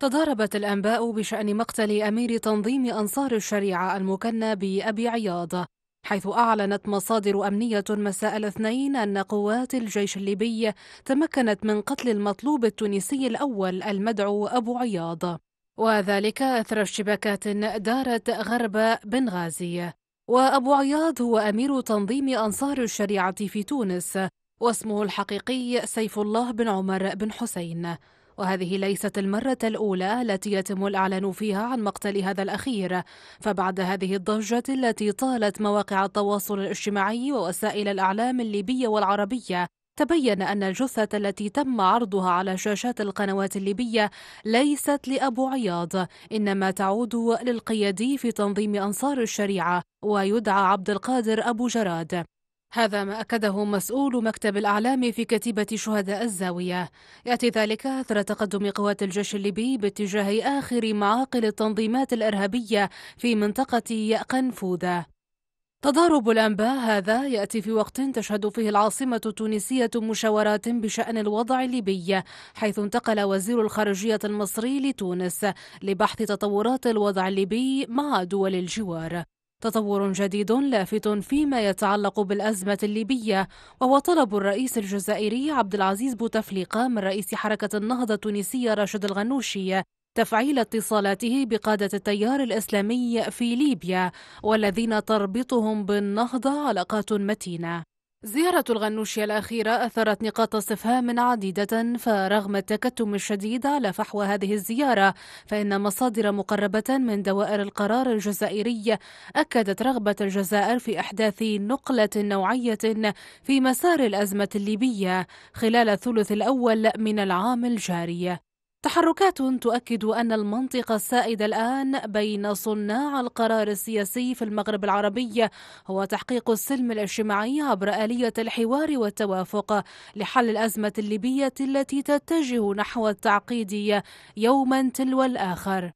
تضاربت الأنباء بشأن مقتل أمير تنظيم أنصار الشريعة المكنى بأبي عياض حيث أعلنت مصادر أمنية مساء الاثنين أن قوات الجيش الليبي تمكنت من قتل المطلوب التونسي الأول المدعو أبو عياض وذلك أثر اشتباكات دارت غرب بنغازي وأبو عياض هو أمير تنظيم أنصار الشريعة في تونس واسمه الحقيقي سيف الله بن عمر بن حسين وهذه ليست المرة الأولى التي يتم الإعلان فيها عن مقتل هذا الأخير فبعد هذه الضجة التي طالت مواقع التواصل الاجتماعي ووسائل الإعلام الليبية والعربية تبين أن الجثة التي تم عرضها على شاشات القنوات الليبية ليست لأبو عياض إنما تعود للقيادي في تنظيم أنصار الشريعة ويدعى عبد القادر أبو جراد هذا ما أكده مسؤول مكتب الأعلام في كتيبة شهداء الزاوية يأتي ذلك أثر تقدم قوات الجيش الليبي باتجاه آخر معاقل التنظيمات الإرهابية في منطقة يأقنفوذة تضارب الأنباء هذا يأتي في وقت تشهد فيه العاصمة التونسية مشاورات بشأن الوضع الليبي حيث انتقل وزير الخارجية المصري لتونس لبحث تطورات الوضع الليبي مع دول الجوار تطور جديد لافت فيما يتعلق بالأزمة الليبية وهو طلب الرئيس الجزائري عبد العزيز بوتفليقة من رئيس حركة النهضة التونسية راشد الغنوشي تفعيل اتصالاته بقادة التيار الإسلامي في ليبيا والذين تربطهم بالنهضة علاقات متينة زيارة الغنوشي الأخيرة أثرت نقاط استفهام عديدة فرغم التكتم الشديد على فحوى هذه الزيارة فإن مصادر مقربة من دوائر القرار الجزائري أكدت رغبة الجزائر في إحداث نقلة نوعية في مسار الأزمة الليبية خلال الثلث الأول من العام الجاري تحركات تؤكد أن المنطقة السائدة الآن بين صناع القرار السياسي في المغرب العربي هو تحقيق السلم الاجتماعي عبر آلية الحوار والتوافق لحل الأزمة الليبية التي تتجه نحو التعقيد يوما تلو الآخر